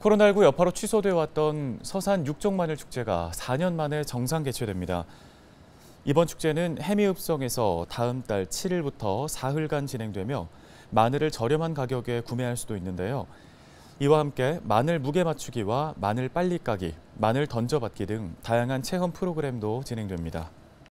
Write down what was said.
코로나19 여파로 취소되어 왔던 서산 육종마늘 축제가 4년 만에 정상 개최됩니다. 이번 축제는 해미읍성에서 다음 달 7일부터 사흘간 진행되며 마늘을 저렴한 가격에 구매할 수도 있는데요. 이와 함께 마늘 무게 맞추기와 마늘 빨리 까기, 마늘 던져받기 등 다양한 체험 프로그램도 진행됩니다.